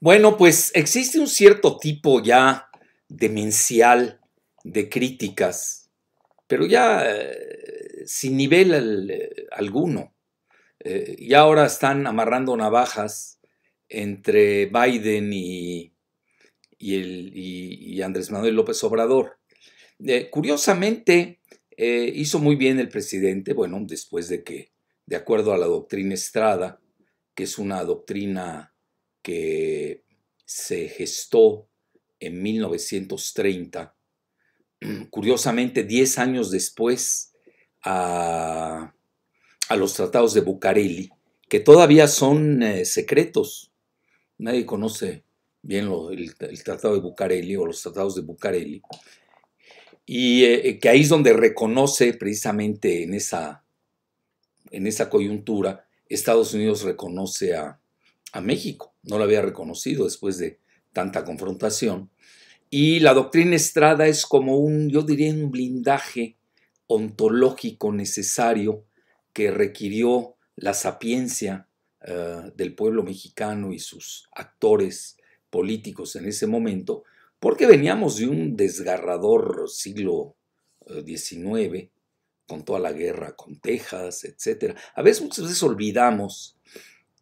Bueno, pues existe un cierto tipo ya demencial de críticas, pero ya eh, sin nivel eh, alguno. Eh, y ahora están amarrando navajas entre Biden y, y, el, y Andrés Manuel López Obrador. curiosamente, hizo muy bien el presidente, bueno, después de que, de acuerdo a la doctrina Estrada, que es una doctrina que se gestó en 1930. Curiosamente, 10 años después a, los tratados de Bucareli, que todavía son eh, secretos. Nadie conoce bien el, tratado de Bucareli o los tratados de Bucareli. Y eh, eh, que ahí es donde reconoce precisamente en esa, en esa coyuntura, Estados Unidos reconoce a, a México. No lo había reconocido después de tanta confrontación. Y la doctrina Estrada es como un, yo diría, un blindaje ontológico necesario que requirió la sapiencia eh, del pueblo mexicano y sus actores políticos en ese momento, porque veníamos de un desgarrador siglo XIX, eh, con toda la guerra con Texas, etc. A veces muchas veces olvidamos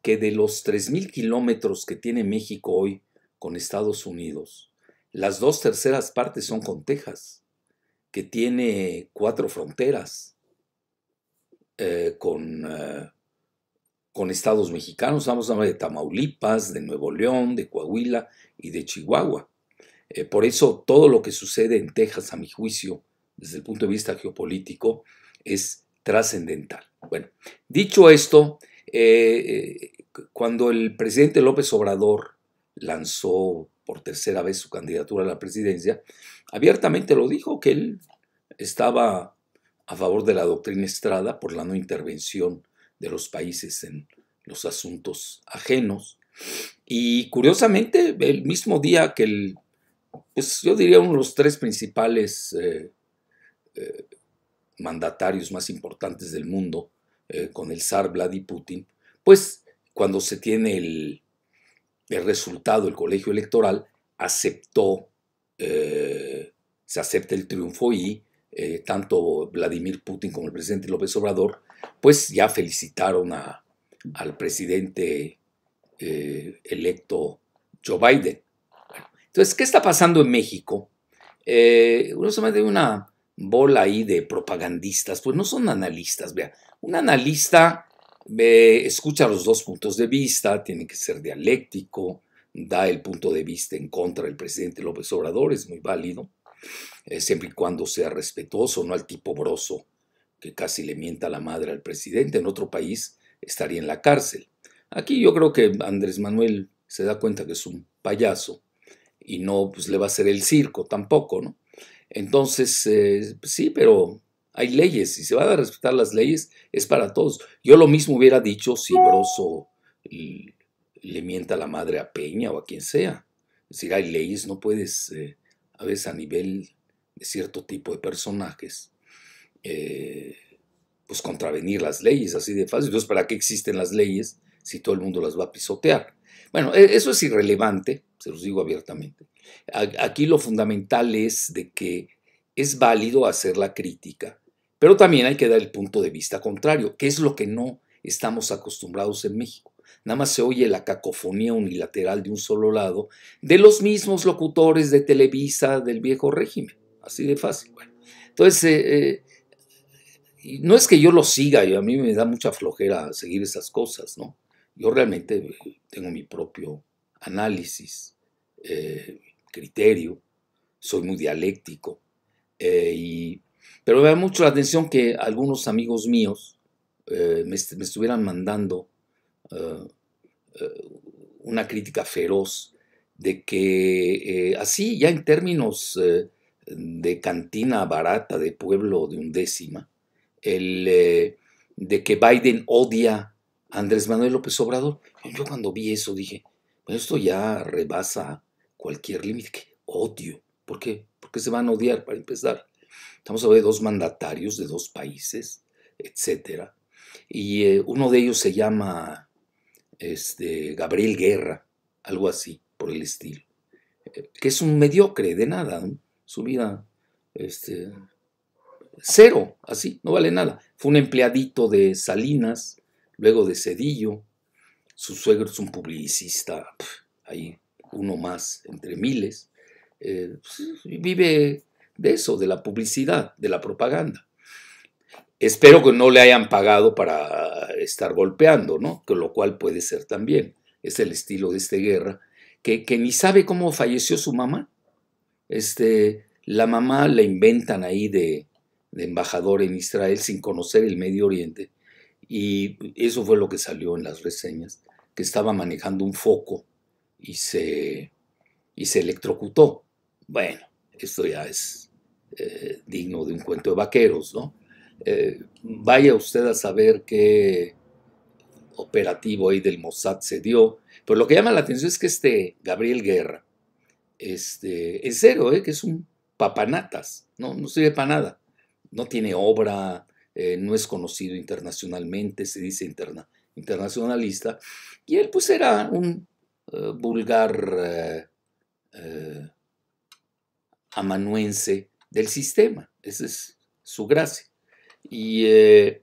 que de los 3.000 kilómetros que tiene México hoy con Estados Unidos, las dos terceras partes son con Texas, que tiene cuatro fronteras eh, con, eh, con estados mexicanos. vamos a hablar de Tamaulipas, de Nuevo León, de Coahuila y de Chihuahua. Eh, por eso todo lo que sucede en Texas, a mi juicio, desde el punto de vista geopolítico, es trascendental. Bueno, dicho esto, cuando el presidente López Obrador lanzó por tercera vez su candidatura a la presidencia, abiertamente lo dijo que él estaba a favor de la doctrina Estrada por la no intervención de los países en los asuntos ajenos. Y curiosamente, el mismo día que el, pues yo diría uno de los tres principales eh, eh, mandatarios más importantes del mundo, eh, con el zar Vladimir Putin, pues cuando se tiene el, resultado, el colegio electoral aceptó, eh, se acepta el triunfo y eh, tanto Vladimir Putin como el presidente López Obrador, pues ya felicitaron al presidente eh, electo Joe Biden. Entonces, ¿qué está pasando en México? Eh, uno se mete una bola ahí de propagandistas, pues no son analistas, vea. Un analista escucha los dos puntos de vista, tiene que ser dialéctico, da el punto de vista en contra del presidente López Obrador, es muy válido, eh, siempre y cuando sea respetuoso, no al tipo broso que casi le mienta la madre al presidente, en otro país estaría en la cárcel. Aquí yo creo que Andrés Manuel se da cuenta que es un payaso y no pues, le va a hacer el circo tampoco, ¿no? Entonces, eh, sí, pero hay leyes y se van a respetar las leyes, es para todos. Yo lo mismo hubiera dicho si Broso le mienta la madre a Peña o a quien sea. Es decir, hay leyes, no puedes, eh, a veces a nivel de cierto tipo de personajes, eh, pues contravenir las leyes así de fácil. Entonces, ¿para qué existen las leyes si todo el mundo las va a pisotear? Bueno, e-, eso es irrelevante, se los digo abiertamente. Aquí lo fundamental es de que es válido hacer la crítica, pero también hay que dar el punto de vista contrario, que es lo que no estamos acostumbrados en México. Nada más se oye la cacofonía unilateral de un solo lado de los mismos locutores de Televisa del viejo régimen. Así de fácil. entonces, eh, eh, no es que yo lo siga, a mí me da mucha flojera seguir esas cosas, ¿no? Yo realmente eh, tengo mi propio análisis, criterio, soy muy dialéctico y pero me da mucho la atención que algunos amigos míos eh, me, estuvieran mandando eh, eh, una crítica feroz de que así, ya en términos de cantina barata de pueblo de undécima, el, de que Biden odia a Andrés Manuel López Obrador. Yo cuando vi eso dije, bueno, esto ya rebasa cualquier límite, odio. ¿Por qué? ¿Por qué se van a odiar para empezar? Estamos hablando de dos mandatarios de dos países, etc. Y eh, uno de ellos se llama este, Gabriel Guerra, algo así, por el estilo. Eh, que es un mediocre de nada, su vida este, cero, así, no vale nada. Fue un empleadito de Salinas, luego de Cedillo. Su suegro es un publicista, Hay ahí uno más entre miles. Eh, pues, vive de eso, de la publicidad, de la propaganda. Espero que no le hayan pagado para estar golpeando, ¿no? Que lo cual puede ser también. Es el estilo de esta guerra, que, que ni sabe cómo falleció su mamá. Este, la mamá la inventan ahí de, de embajador en Israel sin conocer el Medio Oriente. Y eso fue lo que salió en las reseñas, que estaba manejando un foco y se, y se electrocutó. Bueno, esto ya es eh, digno de un cuento de vaqueros, ¿no? Eh, vaya usted a saber qué operativo ahí del Mossad se dio. Pero lo que llama la atención es que este Gabriel Guerra, este, es cero, ¿eh? que es un papanatas, no, no sirve para nada. No tiene obra, eh, no es conocido internacionalmente, se dice interna, internacionalista. Y él pues era un vulgar amanuense del sistema. Esa es su gracia. Y, eh,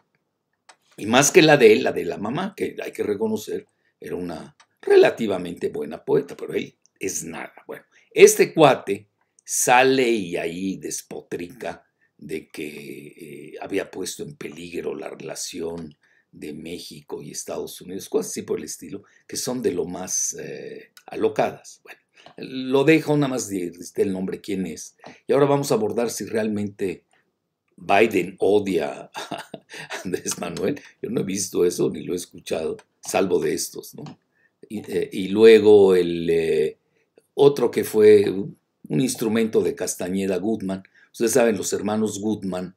y más que la de él, la de la mamá, que hay que reconocer, era una relativamente buena poeta, pero él es nada. Bueno, este cuate sale y ahí despotrica de que eh, había puesto en peligro la relación de México y Estados Unidos, cosas así por el estilo, que son de lo más eh, alocadas. Bueno, lo dejo nada más de, este, el nombre quién es. Y ahora vamos a abordar si realmente Biden odia a Andrés Manuel. Yo no he visto eso ni lo he escuchado, salvo de estos, ¿no? Y, eh, luego el eh, otro que fue un instrumento de Castañeda Goodman. Ustedes saben, los hermanos Goodman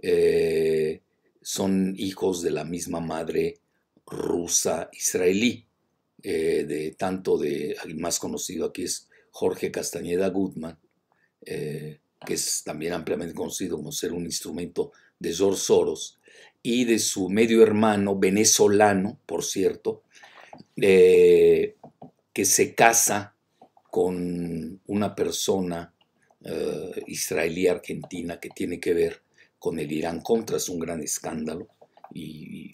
eh, son hijos de la misma madre rusa israelí. Eh, de tanto de, el más conocido aquí es Jorge Castañeda Gutman, eh, que es también ampliamente conocido como ser un instrumento de George Soros, y de su medio hermano venezolano, por cierto, eh, que se casa con una persona israelí argentina que tiene que ver con el Irán contra, es un gran escándalo y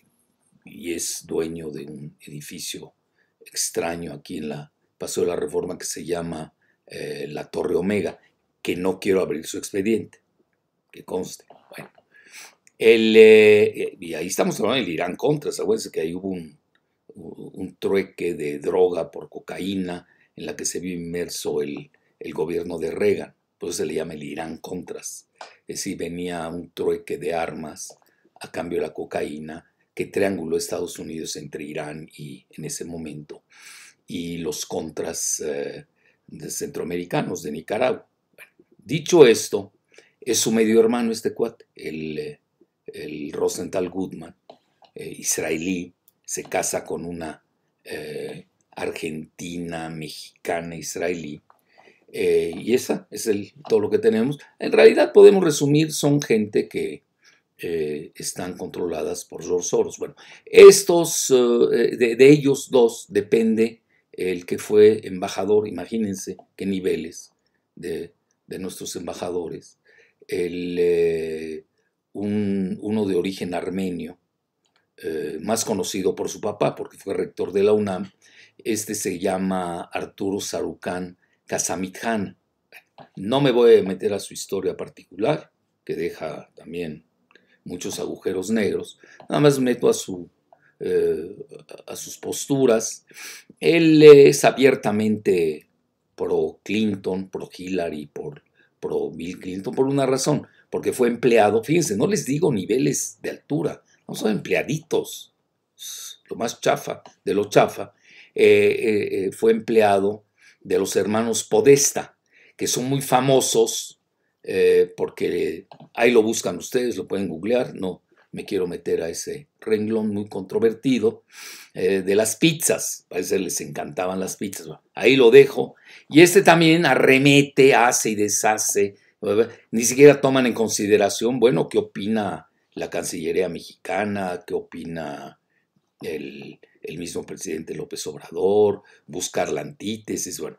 es dueño de un edificio extraño aquí en la pasó de la Reforma que se llama eh, la Torre Omega, que no quiero abrir su expediente, que conste. Bueno, el, eh, eh, y ahí estamos hablando del Irán Contras, acuérdense que ahí hubo un, trueque de droga por cocaína en la que se vio inmerso el, el gobierno de Reagan, por eso se le llama el Irán Contras. Es decir, venía un trueque de armas a cambio de la cocaína que triángulo Estados Unidos entre Irán y en ese momento y los contras eh, centroamericanos de Nicaragua. dicho esto, es su medio hermano este cuate, el, eh, Rosenthal Goodman, eh, israelí, se casa con una argentina, mexicana, israelí. y esa es el, todo lo que tenemos. En realidad podemos resumir, son gente que eh, están controladas por George Soros. Bueno, estos, eh, de, ellos dos depende el que fue embajador, imagínense qué niveles de, nuestros embajadores, eh, uno de origen armenio, más conocido por su papá, porque fue rector de la UNAM, este se llama Arturo Sarukán Kazamitjan. No me voy a meter a su historia particular, que deja también muchos agujeros negros. Nada más meto a, su, eh, a sus posturas. Él es abiertamente pro Clinton, pro Hillary, pro Bill Clinton, por una razón, porque fue empleado. Fíjense, no les digo niveles de altura, no son empleaditos. Lo más chafa de lo chafa eh, eh, fue empleado de los hermanos Podesta, que son muy famosos eh, porque ahí lo buscan ustedes, lo pueden googlear, no me quiero meter a ese renglón muy controvertido eh, de las pizzas, parece que les encantaban las pizzas, ahí lo dejo, y este también arremete, hace y deshace, ni siquiera toman en consideración, bueno, qué opina la Cancillería mexicana, qué opina el, el mismo presidente López Obrador, buscar la antítesis, bueno,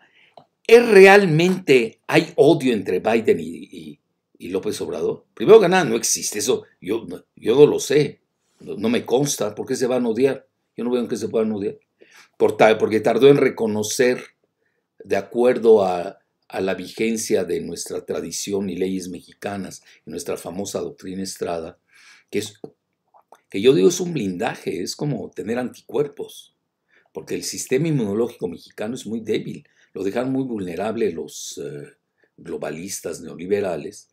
¿Es realmente hay odio entre Biden y, López Obrador? Primero que nada, no existe eso. Yo, no, yo no lo sé. No, me consta. ¿Por qué se van a odiar? Yo no veo en qué se puedan odiar. Por, porque tardó en reconocer, de acuerdo a, a la vigencia de nuestra tradición y leyes mexicanas, nuestra famosa doctrina Estrada, que, es, que yo digo es un blindaje, es como tener anticuerpos, porque el sistema inmunológico mexicano es muy débil lo dejan muy vulnerable los eh, globalistas neoliberales,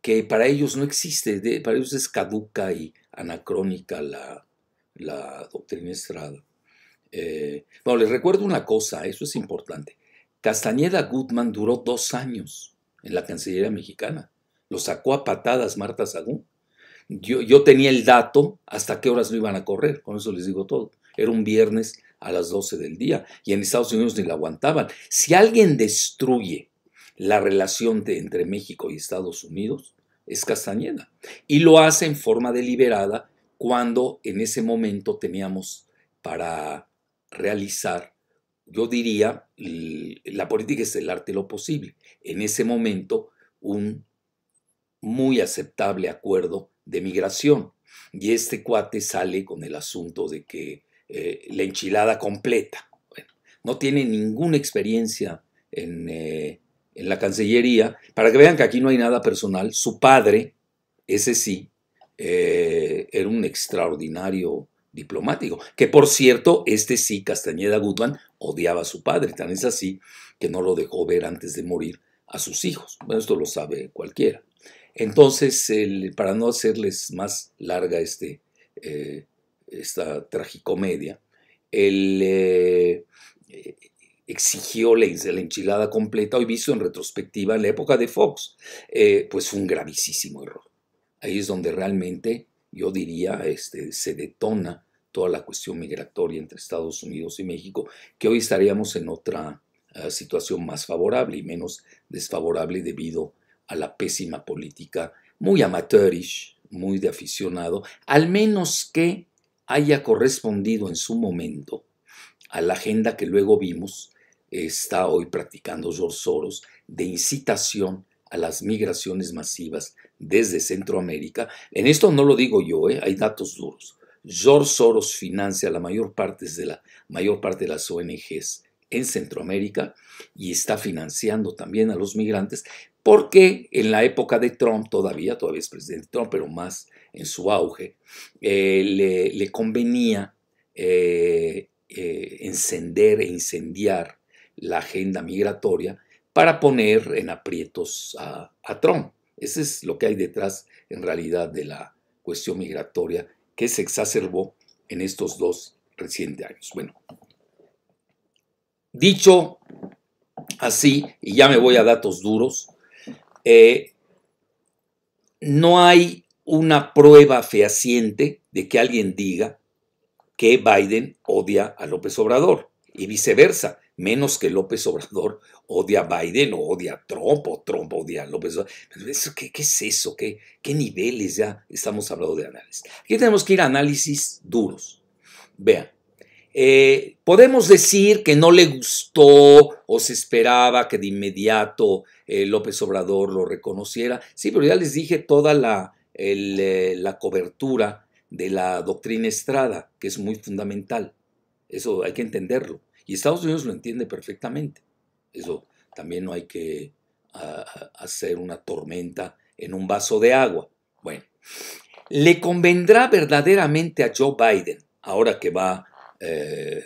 que para ellos no existe, para ellos es caduca y anacrónica la, doctrina Estrada. Eh, bueno, les recuerdo una cosa, eso es importante. Castañeda Gutman duró dos años en la Cancillería mexicana. Lo sacó a patadas Marta Sagún. Yo, yo, tenía el dato hasta qué horas no iban a correr, con eso les digo todo. Era un viernes a las 12 del día y en Estados Unidos ni la aguantaban. Si alguien destruye la relación entre México y Estados Unidos, es Castañeda. Y lo hace en forma deliberada cuando en ese momento teníamos para realizar, yo diría, la política es el arte lo posible. En ese momento, un muy aceptable acuerdo de migración. Y este cuate sale con el asunto de que eh, la enchilada completa. no tiene ninguna experiencia eh, en, la Cancillería. Para que vean que aquí no hay nada personal, su padre, ese sí, eh, era un extraordinario diplomático, que por cierto, este sí, Castañeda Gutman odiaba a su padre, tan es así que no lo dejó ver antes de morir a sus hijos. Bueno, esto lo sabe cualquiera. Entonces, para no hacerles más larga este, esta tragicomedia, él eh, exigió la, enchilada completa, hoy visto en retrospectiva en la época de Fox, eh, pues fue un gravísimo error. Ahí es donde realmente, yo diría, este, se detona toda la cuestión migratoria entre Estados Unidos y México, que hoy estaríamos en otra eh, situación más favorable y menos desfavorable debido a la pésima política, muy amateurish, muy de aficionado, al menos que haya correspondido en su momento a la agenda que luego vimos está hoy practicando George Soros de incitación a las migraciones masivas desde Centroamérica. En esto no lo digo yo, ¿eh? hay datos duros. George Soros financia la mayor parte, de la mayor parte de las ONGs en Centroamérica y está financiando también a los migrantes porque en la época de Trump todavía, todavía es presidente Trump, pero más en su auge, eh, le, convenía eh, eh, encender e incendiar la agenda migratoria para poner en aprietos a, Trump. Eso es lo que hay detrás en realidad de la cuestión migratoria que se exacerbó en estos dos recientes años. Bueno, dicho así, y ya me voy a datos duros, no hay una prueba fehaciente de que alguien diga que Biden odia a López Obrador y viceversa, menos que López Obrador odia a Biden o odia a Trump o Trump odia a López Obrador. ¿Qué, es eso? ¿Qué, ¿Qué niveles ya estamos hablando de análisis? Aquí tenemos que ir a análisis duros. Vean, eh, podemos decir que no le gustó o se esperaba que de inmediato eh, López Obrador lo reconociera. Sí, pero ya les dije toda la, eh, la cobertura de la doctrina Estrada, que es muy fundamental. Eso hay que entenderlo. Y Estados Unidos lo entiende perfectamente. Eso también no hay que ah, ah, hacer una tormenta en un vaso de agua. Bueno, ¿le convendrá verdaderamente a Joe Biden, ahora que va a eh,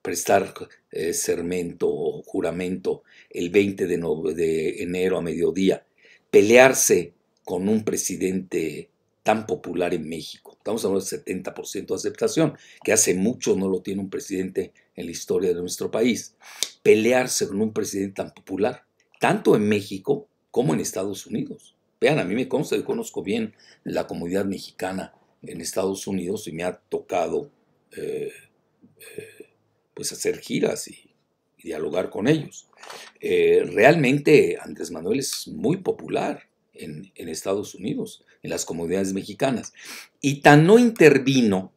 prestar eh, sermento o juramento el 20 de enero a mediodía, pelearse con un presidente tan popular en México. Estamos hablando del 70% de aceptación, que hace mucho no lo tiene un presidente en la historia de nuestro país. Pelearse con un presidente tan popular, tanto en México como en Estados Unidos. Vean, a mí me consta, yo conozco bien la comunidad mexicana en Estados Unidos y me ha tocado eh, eh, pues hacer giras y, dialogar con ellos. Eh, realmente Andrés Manuel es muy popular en, Estados Unidos, en las comunidades mexicanas. Y tan no intervino,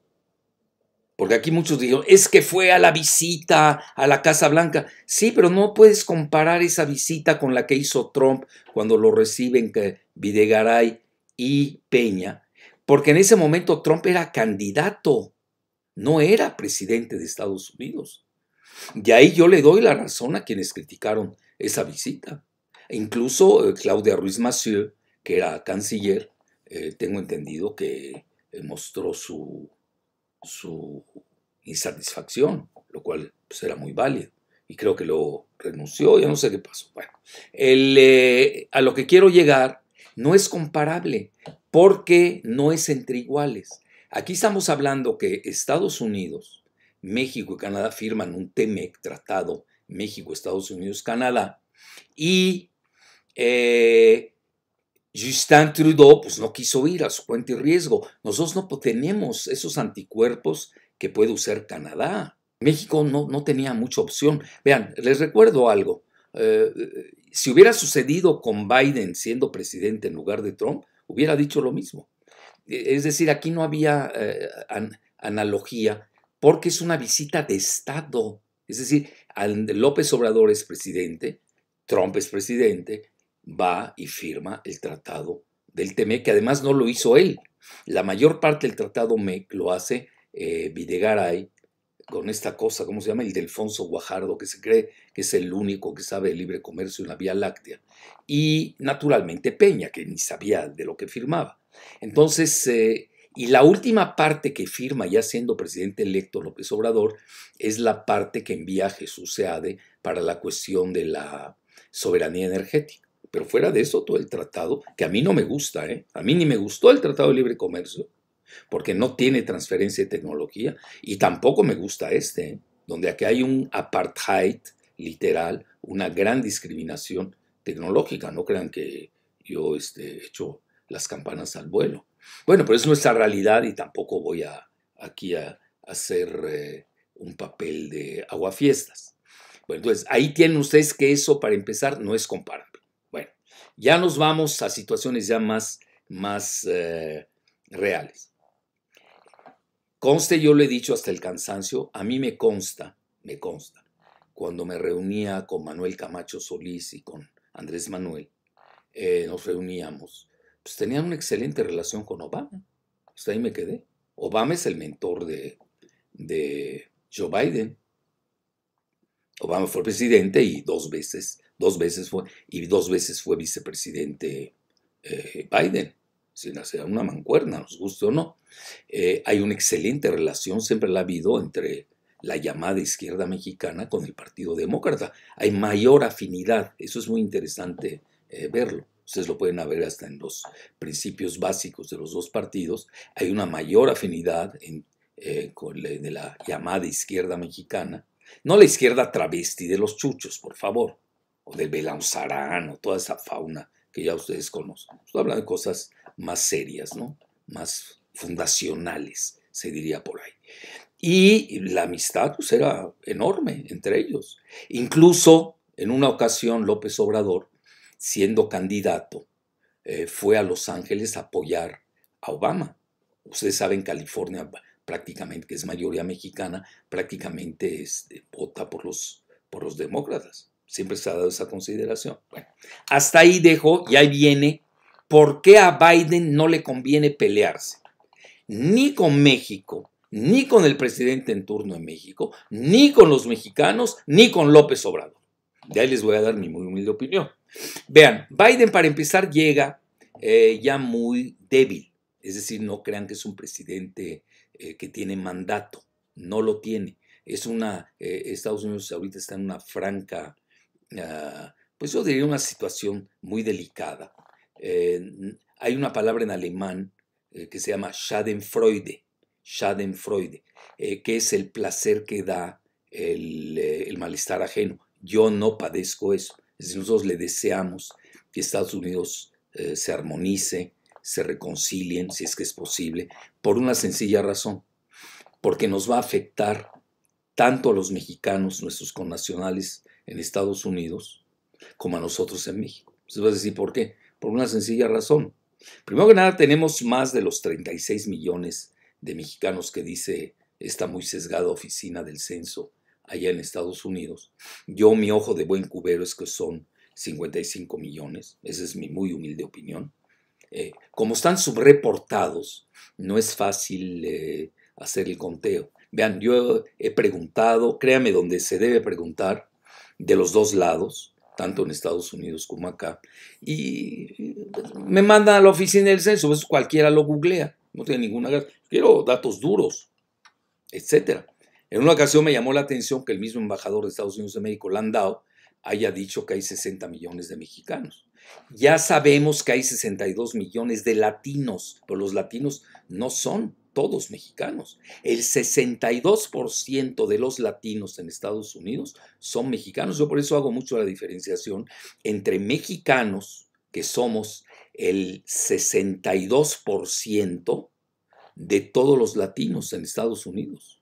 porque aquí muchos dijeron, es que fue a la visita a la Casa Blanca. Sí, pero no puedes comparar esa visita con la que hizo Trump cuando lo reciben Videgaray y Peña, porque en ese momento Trump era candidato, no era presidente de Estados Unidos. Y ahí yo le doy la razón a quienes criticaron esa visita. Incluso eh, Claudia Ruiz Massieu, que era canciller, eh, tengo entendido que eh, mostró su, su insatisfacción, lo cual será pues, era muy válido. Y creo que lo renunció, ya no sé qué pasó. Bueno, el, a lo que quiero llegar no es comparable porque no es entre iguales. Aquí estamos hablando que Estados Unidos, México y Canadá firman un TEMEC, Tratado México, Estados Unidos, Canadá, y Justin eh, Trudeau pues, no quiso ir a su cuenta y riesgo. Nosotros no tenemos esos anticuerpos que puede usar Canadá. México no, no tenía mucha opción. Vean, les recuerdo algo. Eh, si hubiera sucedido con Biden siendo presidente en lugar de Trump, hubiera dicho lo mismo. Eh, es decir, aquí no había analogía porque es una visita de Estado. Es decir, López Obrador es presidente, Trump es presidente, va y firma el tratado del TME que además no lo hizo él. La mayor parte del tratado MEC lo hace eh, Videgaray con esta cosa, ¿cómo se llama? El delfonso Guajardo, que se cree que es el único que sabe de libre comercio en la Vía Láctea. Y naturalmente Peña, que ni sabía de lo que firmaba. Entonces, eh, y la última parte que firma, ya siendo presidente electo López Obrador, es la parte que envía Jesús Seade para la cuestión de la soberanía energética. Pero fuera de eso, todo el tratado, que a mí no me gusta, ¿eh? a mí ni me gustó el Tratado de Libre Comercio, porque no tiene transferencia de tecnología, y tampoco me gusta este, ¿eh? donde aquí hay un apartheid literal, una gran discriminación tecnológica. No crean que yo este, echo las campanas al vuelo. Bueno, pero es nuestra realidad y tampoco voy a, aquí a, hacer eh, un papel de aguafiestas. Bueno, entonces ahí tienen ustedes que eso, para empezar, no es comparable. Ya nos vamos a situaciones ya más, más eh, reales. Conste, yo lo he dicho hasta el cansancio, a mí me consta, me consta, cuando me reunía con Manuel Camacho Solís y con Andrés Manuel, eh, nos reuníamos, pues tenían una excelente relación con Obama. Pues ahí me quedé. Obama es el mentor de, de Joe Biden. Obama fue presidente y dos veces Dos veces fue, y dos veces fue vicepresidente eh, Biden, sin hacer una mancuerna, nos guste o no. Eh, hay una excelente relación, siempre la ha habido, entre la llamada izquierda mexicana con el Partido Demócrata. Hay mayor afinidad, eso es muy interesante eh, verlo. Ustedes lo pueden ver hasta en los principios básicos de los dos partidos. Hay una mayor afinidad con de la llamada izquierda mexicana, no la izquierda travesti de los chuchos, por favor, o del belauzarán, o toda esa fauna que ya ustedes conocen. Estoy de cosas más serias, ¿no? Más fundacionales, se diría por ahí. Y la amistad pues, era enorme entre ellos. Incluso en una ocasión López Obrador, siendo candidato, eh, fue a Los Ángeles a apoyar a Obama. Ustedes saben, California prácticamente, que es mayoría mexicana, prácticamente es, este, vota por los, por los demócratas. Siempre se ha dado esa consideración. hasta ahí dejo y ahí viene por qué a Biden no le conviene pelearse. Ni con México, ni con el presidente en turno en México, ni con los mexicanos, ni con López Obrador. De ahí les voy a dar mi muy humilde opinión. Vean, Biden para empezar llega eh, ya muy débil. Es decir, no crean que es un presidente eh, que tiene mandato. No lo tiene. Es una, eh, Estados Unidos ahorita está en una franca Ah, pues yo diría una situación muy delicada. hay una palabra en alemán eh, que se llama Schadenfreude, Schadenfreude, eh, que es el placer que da el, eh, malestar ajeno. Yo no padezco eso. nosotros le deseamos que Estados Unidos se armonice, se reconcilien, si es que es posible, por una sencilla razón, porque nos va a afectar tanto a los mexicanos, nuestros connacionales, en Estados Unidos como a nosotros en México. Se va a decir, ¿por qué? Por una sencilla razón. Primero que nada, tenemos más de los 36 millones de mexicanos que dice esta muy sesgada oficina del censo allá en Estados Unidos. Yo, mi ojo de buen cubero es que son 55 millones, esa es mi muy humilde opinión. Eh, como están subreportados, no es fácil eh, hacer el conteo. Vean, yo he preguntado, créame donde se debe preguntar, de los dos lados, tanto en Estados Unidos como acá, y me manda a la oficina del censo, pues cualquiera lo googlea, no tiene ninguna Quiero datos duros, etc. En una ocasión me llamó la atención que el mismo embajador de Estados Unidos de México, Landau, haya dicho que hay 60 millones de mexicanos. Ya sabemos que hay 62 millones de latinos, pero los latinos no son todos mexicanos. El 62% de los latinos en Estados Unidos son mexicanos. Yo por eso hago mucho la diferenciación entre mexicanos, que somos el 62% de todos los latinos en Estados Unidos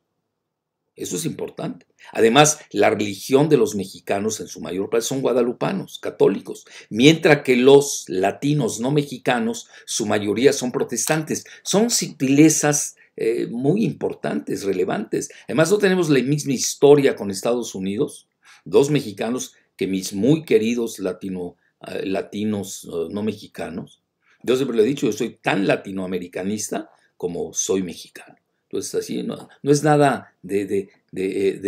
eso es importante. Además, la religión de los mexicanos en su mayor parte son guadalupanos, católicos, mientras que los latinos no mexicanos, su mayoría son protestantes. Son sutilezas eh, muy importantes, relevantes. Además, no tenemos la misma historia con Estados Unidos, dos mexicanos que mis muy queridos latino, eh, latinos eh, no mexicanos. Yo siempre lo he dicho, yo soy tan latinoamericanista como soy mexicano. Pues así no, es nada de, eh,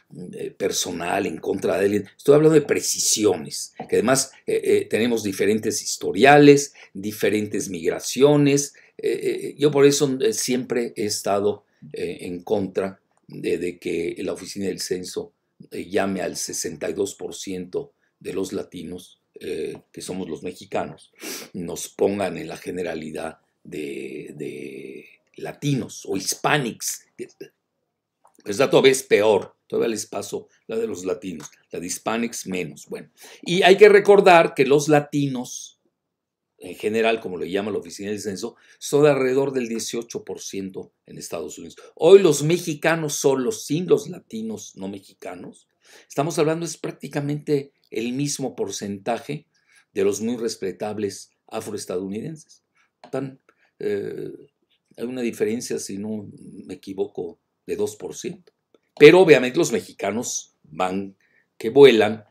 eh, personal en contra de él. Estoy hablando de precisiones, que además eh, tenemos diferentes historiales, diferentes migraciones. yo por eso siempre he estado en contra de, que la Oficina del Censo llame al 62% de los latinos, que somos los mexicanos, nos pongan en la generalidad de latinos o hispanics. Esa pues, todavía es peor, todavía les paso la de los latinos, la de hispanics menos. Bueno, y hay que recordar que los latinos, en general, como le llama la oficina del censo, son de alrededor del 18% en Estados Unidos. Hoy los mexicanos solos, sin los latinos no mexicanos, estamos hablando es prácticamente el mismo porcentaje de los muy respetables afroestadounidenses. tan eh, hay una diferencia, si no me equivoco, de 2%. Pero obviamente los mexicanos van, que vuelan,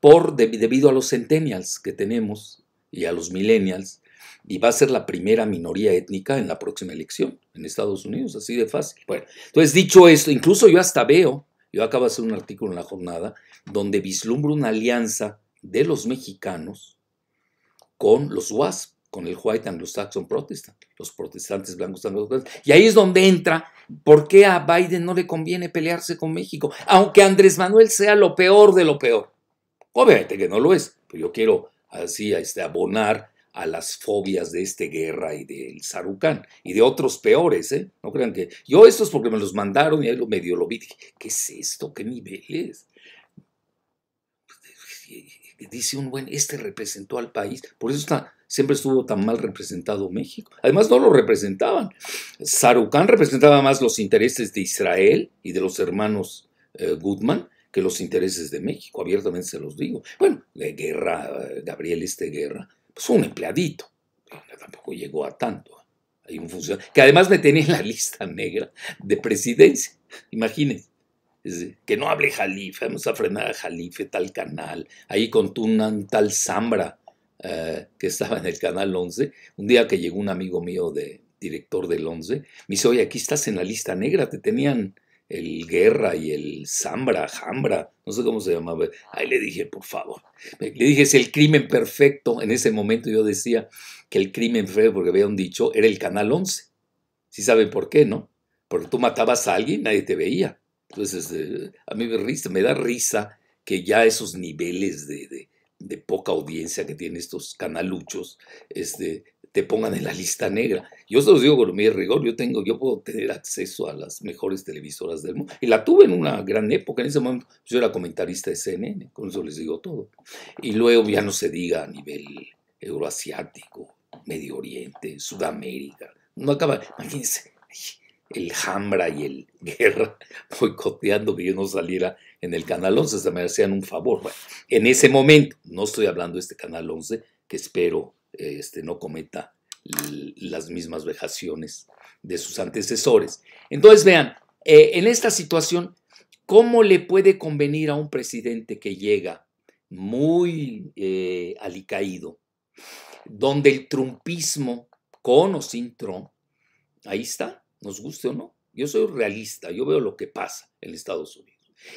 por, debido a los centennials que tenemos y a los millennials, y va a ser la primera minoría étnica en la próxima elección en Estados Unidos, así de fácil. Bueno, entonces dicho esto, incluso yo hasta veo, yo acabo de hacer un artículo en la jornada, donde vislumbro una alianza de los mexicanos con los WASP con el white anglo-saxon protestant, los protestantes blancos anglo Y ahí es donde entra por qué a Biden no le conviene pelearse con México, aunque Andrés Manuel sea lo peor de lo peor. Obviamente que no lo es, pero yo quiero así este, abonar a las fobias de esta guerra y del Sarucán y de otros peores, ¿eh? No crean que yo esto es porque me los mandaron y ahí lo medio lo vi. Dije, ¿Qué es esto? ¿Qué es? dice un buen, este representó al país, por eso está, siempre estuvo tan mal representado México. Además no lo representaban. Sarukán representaba más los intereses de Israel y de los hermanos eh, Goodman que los intereses de México, abiertamente se los digo. Bueno, la guerra, eh, Gabriel este guerra, pues un empleadito, tampoco llegó a tanto. ¿eh? Hay un funcionario, que además me tenía en la lista negra de presidencia, imagínense que no hable Jalife, vamos a frenar a Jalife, tal canal, ahí contó un tal Zambra eh, que estaba en el canal 11, un día que llegó un amigo mío de director del 11, me dice, oye, aquí estás en la lista negra, te tenían el Guerra y el Zambra, Jambra, no sé cómo se llamaba. Ahí le dije, por favor. Le dije, es el crimen perfecto. En ese momento yo decía que el crimen fue, porque había un dicho, era el Canal 11. Si saben por qué, ¿no? Porque tú matabas a alguien, nadie te veía. Entonces, pues, este, a mí me, me da risa que ya esos niveles de, poca audiencia que tienen estos canaluchos este, te pongan en la lista negra. Yo se los digo con mi rigor, yo, tengo, yo puedo tener acceso a las mejores televisoras del mundo. Y la tuve en una gran época, en ese momento pues, yo era comentarista de CNN, con eso les digo todo. Y luego ya no se diga a nivel euroasiático, Medio Oriente, Sudamérica. No acaba, imagínense, el Jambra y el Guerra boicoteando que yo no saliera en el Canal 11, se me hacían un favor. en ese momento, no estoy hablando de este Canal 11, que espero este, no cometa las mismas vejaciones de sus antecesores. Entonces, vean, eh, en esta situación, ¿cómo le puede convenir a un presidente que llega muy eh, alicaído, donde el trumpismo, con o sin Trump, ahí está, nos guste o no. Yo soy realista, yo veo lo que pasa en Estados Unidos.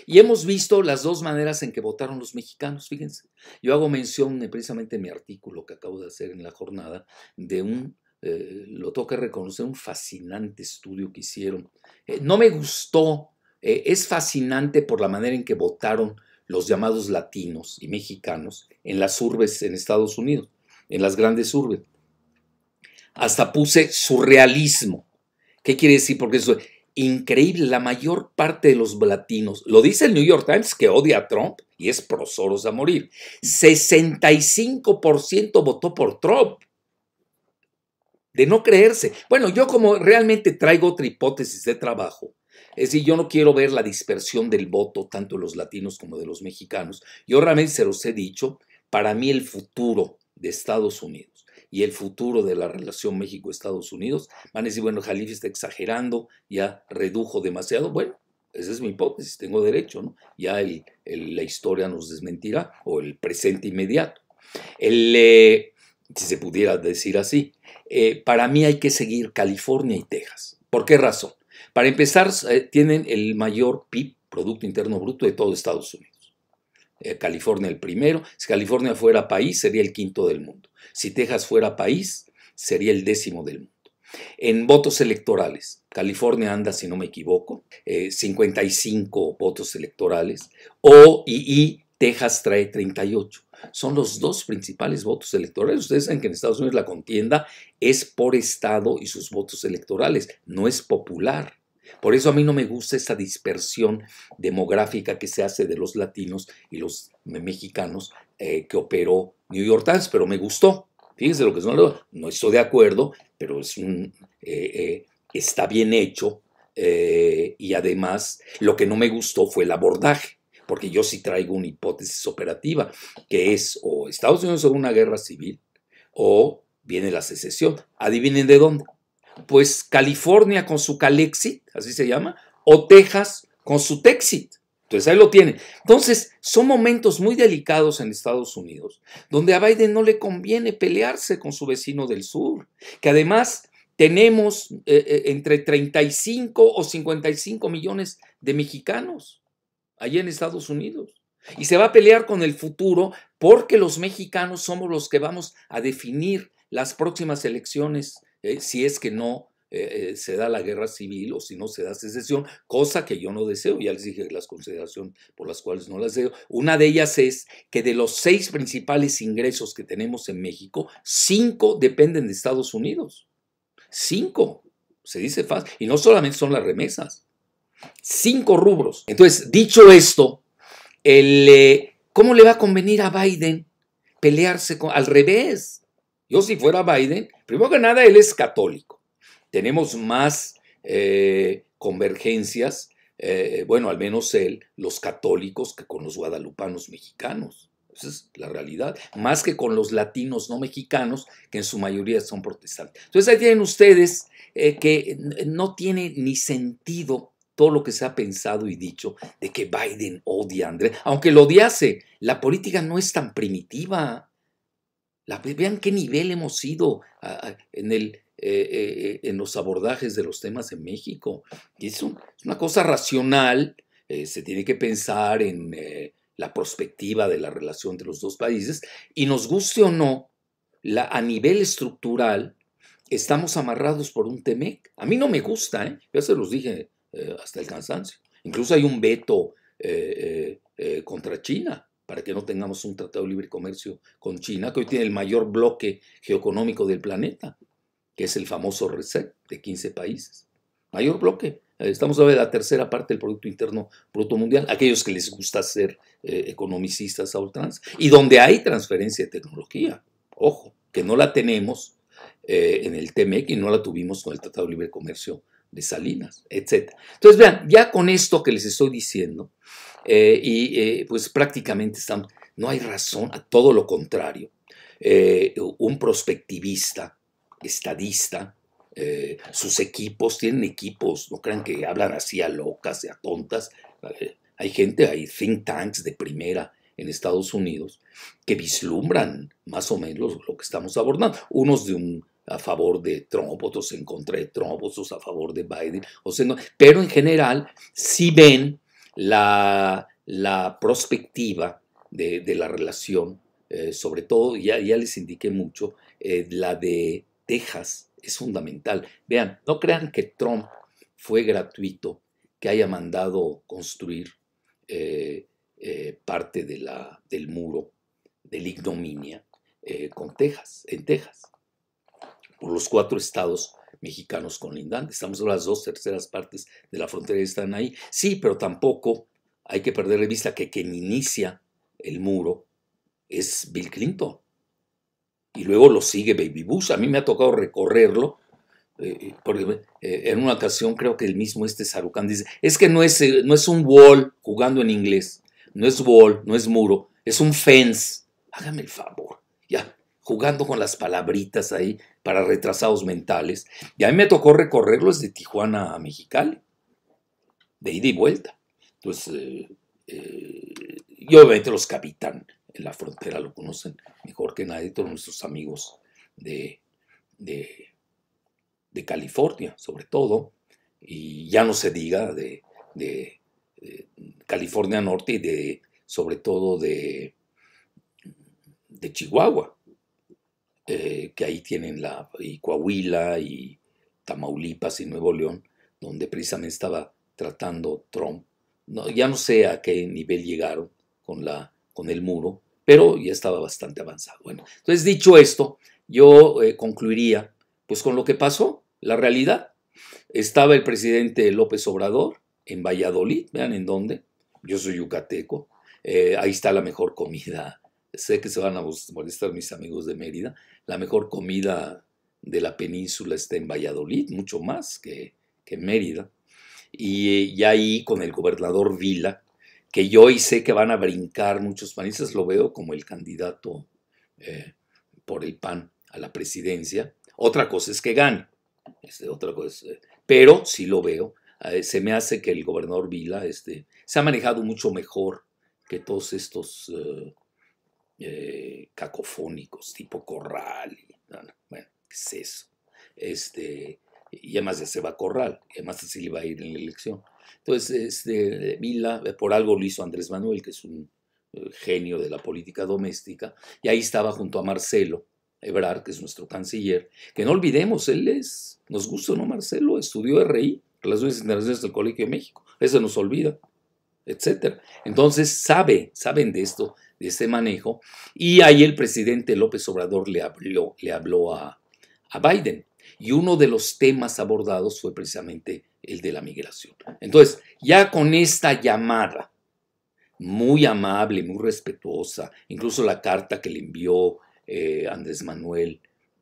Y hemos visto las dos maneras en que votaron los mexicanos, fíjense. Yo hago mención precisamente en mi artículo que acabo de hacer en la jornada de un, eh, lo toca reconocer, un fascinante estudio que hicieron. Eh, no me gustó, eh, es fascinante por la manera en que votaron los llamados latinos y mexicanos en las urbes en Estados Unidos, en las grandes urbes. Hasta puse surrealismo ¿Qué quiere decir? Porque eso es increíble, la mayor parte de los latinos, lo dice el New York Times que odia a Trump y es prosoros a morir, 65% votó por Trump. De no creerse. Bueno, yo como realmente traigo otra hipótesis de trabajo, es decir, yo no quiero ver la dispersión del voto tanto de los latinos como de los mexicanos. Yo realmente se los he dicho, para mí el futuro de Estados Unidos y el futuro de la relación México-Estados Unidos, van a decir, bueno, Jalif está exagerando, ya redujo demasiado. Bueno, esa es mi hipótesis, tengo derecho, ¿no? Ya la historia nos desmentirá, o el presente inmediato. El, eh, si se pudiera decir así, eh, para mí hay que seguir California y Texas. ¿Por qué razón? Para empezar, eh, tienen el mayor PIB, Producto Interno Bruto, de todo Estados Unidos. Eh, California el primero. Si California fuera país, sería el quinto del mundo. Si Texas fuera país, sería el décimo del mundo. En votos electorales, California anda, si no me equivoco, 55 eh, votos electorales, o y, y Texas trae 38 son los dos principales votos electorales. Ustedes saben que en Estados Unidos la contienda es por Estado y sus votos electorales, no es popular. Por eso a mí no me gusta esa dispersión demográfica que se hace de los latinos y los mexicanos eh, que operó New York Times, pero me gustó. Fíjense lo que son, no, no estoy de acuerdo, pero es un, eh, eh, está bien hecho y además lo que no me gustó fue el abordaje, porque yo sí traigo una hipótesis operativa, que es o Estados Unidos en una guerra civil o viene la secesión. Adivinen de dónde pues California con su Calexit, así se llama, o Texas con su Texit. Entonces ahí lo tiene. Entonces son momentos muy delicados en Estados Unidos, donde a Biden no le conviene pelearse con su vecino del sur, que además tenemos eh, eh, entre 35 o 55 millones de mexicanos allá en Estados Unidos. Y se va a pelear con el futuro porque los mexicanos somos los que vamos a definir las próximas elecciones eh, si es que no eh, eh, se da la guerra civil o si no se da secesión, cosa que yo no deseo, ya les dije las consideraciones por las cuales no las deseo. Una de ellas es que de los seis principales ingresos que tenemos en México, cinco dependen de Estados Unidos. Cinco, se dice fácil. Y no solamente son las remesas, cinco rubros. Entonces, dicho esto, el, ¿cómo le va a convenir a Biden pelearse con, al revés? Yo si fuera Biden, primero que nada, él es católico. Tenemos más eh, convergencias, eh, bueno, al menos él, los católicos que con los guadalupanos mexicanos. Esa es la realidad. Más que con los latinos no mexicanos, que en su mayoría son protestantes. Entonces ahí tienen ustedes eh, que no tiene ni sentido todo lo que se ha pensado y dicho de que Biden odia a Andrés. Aunque lo odiase, la política no es tan primitiva vean qué nivel hemos ido eh, eh, en, los abordajes de los temas en México. es, una cosa racional, eh, se tiene que pensar en la perspectiva de la relación entre los dos países y nos guste o no, a nivel estructural, estamos amarrados por un TEMEC. A mí no me gusta, ya se los dije hasta el cansancio. Incluso hay un veto contra China para que no tengamos un tratado de libre comercio con China, que hoy tiene el mayor bloque geoeconómico del planeta, que es el famoso RCEP de 15 países. Mayor bloque. Eh, estamos a de la tercera parte del Producto Interno Bruto Mundial, aquellos que les gusta ser eh, economicistas a y donde hay transferencia de tecnología. Ojo, que no la tenemos eh, en el TMEC y no la tuvimos con el Tratado de Libre Comercio de Salinas, etc. Entonces, vean, ya con esto que les estoy diciendo, eh, y eh, pues prácticamente estamos, no hay razón, a todo lo contrario. Eh, un prospectivista, estadista, sus equipos, tienen equipos, no crean que hablan así a locas y a tontas. hay gente, hay think tanks de primera en Estados Unidos que vislumbran más o menos lo que estamos abordando. Unos de un a favor de Trump, otros en contra de Trump, otros a favor de Biden, o sea, pero en general si ven la, la prospectiva de, la relación, eh, sobre todo, ya, ya les indiqué mucho, eh, la de Texas es fundamental. Vean, no crean que Trump fue gratuito, que haya mandado construir eh, parte de la, del muro, de la ignominia, con Texas, en Texas por los cuatro estados mexicanos con lindante. Estamos en las dos terceras partes de la frontera y están ahí. Sí, pero tampoco hay que perder de vista que quien inicia el muro es Bill Clinton. Y luego lo sigue Baby Bush. A mí me ha tocado recorrerlo. Eh, eh, porque eh, en una ocasión creo que el mismo este Sarucán dice, es que no es, no es un wall jugando en inglés, no es wall, no es muro, es un fence. Hágame el favor. Ya, jugando con las palabritas ahí para retrasados mentales. Y a mí me tocó recorrerlo desde Tijuana a Mexicali, de ida y vuelta. Entonces, eh, eh, y obviamente los capitán en la frontera lo conocen mejor que nadie, todos nuestros amigos de, de, California, sobre todo, y ya no se diga de, eh, California Norte y de, sobre todo de, de Chihuahua. Eh, que ahí tienen la, y Coahuila y Tamaulipas y Nuevo León, donde precisamente estaba tratando Trump. No, ya no sé a qué nivel llegaron con, la, con el muro, pero ya estaba bastante avanzado. Bueno, entonces dicho esto, yo eh, concluiría pues con lo que pasó, la realidad. Estaba el presidente López Obrador en Valladolid, vean en dónde, yo soy yucateco, eh, ahí está la mejor comida sé que se van a molestar mis amigos de Mérida, la mejor comida de la península está en Valladolid, mucho más que, que Mérida. Y, eh, ahí con el gobernador Vila, que yo hoy sé que van a brincar muchos panistas, lo veo como el candidato eh, por el PAN a la presidencia. Otra cosa es que gane, este, otra cosa, eh, pero sí lo veo. Ah, se me hace que el gobernador Vila este, se ha manejado mucho mejor que todos estos eh, cacofónicos, tipo corral. bueno, ¿qué es eso? Este, y además ya se va a corral, y además así le va a ir en la elección. Entonces, este, Vila, eh, por algo lo hizo Andrés Manuel, que es un eh, genio de la política doméstica, y ahí estaba junto a Marcelo Ebrard, que es nuestro canciller, que no olvidemos, él es, nos gusta, ¿no, Marcelo? Estudió RI, Relaciones Internacionales del Colegio de México, eso nos olvida, etc. Entonces, sabe, saben de esto, de ese manejo. Y ahí el presidente López Obrador le habló, le habló a, Biden. Y uno de los temas abordados fue precisamente el de la migración. Entonces, ya con esta llamada muy amable, muy respetuosa, incluso la carta que le envió eh, Andrés Manuel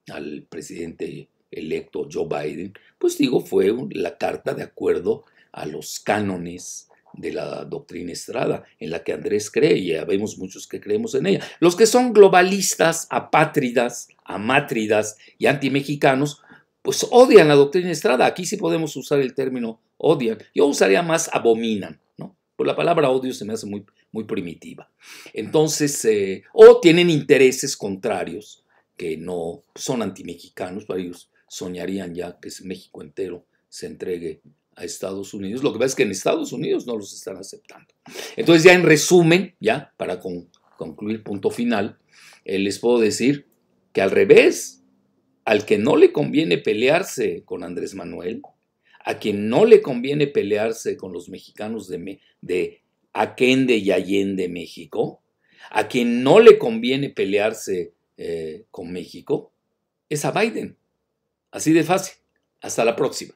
al presidente electo Joe Biden, pues digo, fue la carta de acuerdo a los cánones de la doctrina Estrada, en la que Andrés cree y vemos muchos que creemos en ella. Los que son globalistas, apátridas, amátridas y antimexicanos, pues odian la doctrina Estrada. Aquí sí podemos usar el término odian. Yo usaría más abominan, ¿no? Pues la palabra odio se me hace muy, muy primitiva. Entonces, eh, o tienen intereses contrarios que no son antimexicanos, ellos soñarían ya que México entero se entregue a Estados Unidos. Lo que pasa es que en Estados Unidos no los están aceptando. Entonces ya en resumen, ya para concluir punto final, eh, les puedo decir que al revés, al que no le conviene pelearse con Andrés Manuel, a quien no le conviene pelearse con los mexicanos de, de Aquende y Allende México, a quien no le conviene pelearse eh, con México, es a Biden. Así de fácil. Hasta la próxima.